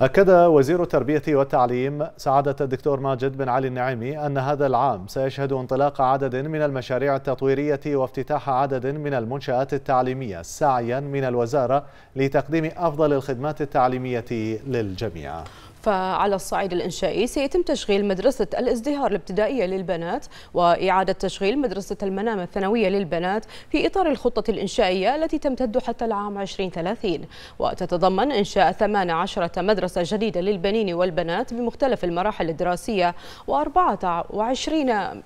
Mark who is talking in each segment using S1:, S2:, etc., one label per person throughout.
S1: أكد وزير التربية والتعليم سعادة الدكتور ماجد بن علي النعيمي أن هذا العام سيشهد انطلاق عدد من المشاريع التطويرية وافتتاح عدد من المنشآت التعليمية سعيا من الوزارة لتقديم أفضل الخدمات التعليمية للجميع
S2: فعلى الصعيد الإنشائي سيتم تشغيل مدرسة الازدهار الابتدائية للبنات وإعادة تشغيل مدرسة المنام الثانوية للبنات في إطار الخطة الإنشائية التي تمتد حتى العام 2030 وتتضمن إنشاء 18 مدرسة جديدة للبنين والبنات بمختلف المراحل الدراسية و24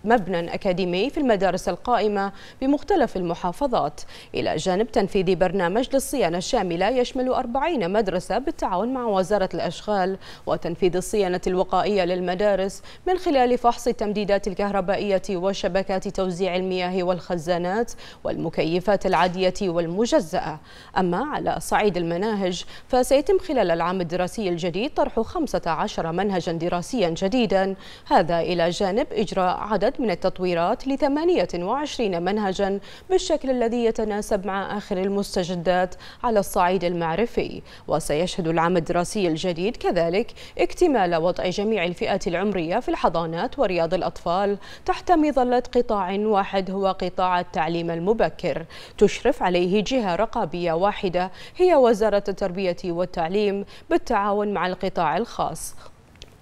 S2: مبنى أكاديمي في المدارس القائمة بمختلف المحافظات إلى جانب تنفيذ برنامج للصيانة الشاملة يشمل 40 مدرسة بالتعاون مع وزارة الأشغال وتنفيذ الصيانة الوقائية للمدارس من خلال فحص التمديدات الكهربائية وشبكات توزيع المياه والخزانات والمكيفات العادية والمجزأة أما على صعيد المناهج فسيتم خلال العام الدراسي الجديد طرح 15 منهجا دراسيا جديدا هذا إلى جانب إجراء عدد من التطويرات ل 28 منهجا بالشكل الذي يتناسب مع آخر المستجدات على الصعيد المعرفي وسيشهد العام الدراسي الجديد كذلك اكتمال وضع جميع الفئات العمرية في الحضانات ورياض الأطفال تحت مظلة قطاع واحد هو قطاع التعليم المبكر تشرف عليه جهة رقابية واحدة هي وزارة التربية والتعليم بالتعاون مع القطاع الخاص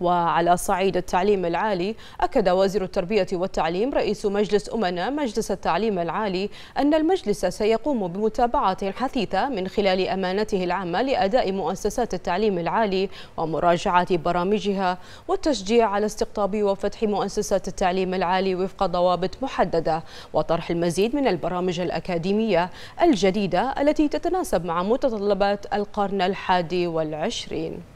S2: وعلى صعيد التعليم العالي أكد وزير التربية والتعليم رئيس مجلس أمناء مجلس التعليم العالي أن المجلس سيقوم بمتابعة حثيثة من خلال أمانته العامة لأداء مؤسسات التعليم العالي ومراجعة برامجها والتشجيع على استقطاب وفتح مؤسسات التعليم العالي وفق ضوابط محددة وطرح المزيد من البرامج الأكاديمية الجديدة التي تتناسب مع متطلبات القرن الحادي والعشرين